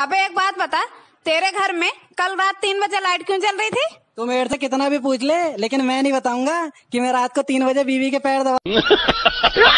अबे एक बात बता तेरे घर में कल रात तीन बजे लाइट क्यों चल रही थी तू मेरे से कितना भी पूछ ले लेकिन मैं नहीं बताऊंगा कि मैं रात को तीन बजे बीवी के पैर दबा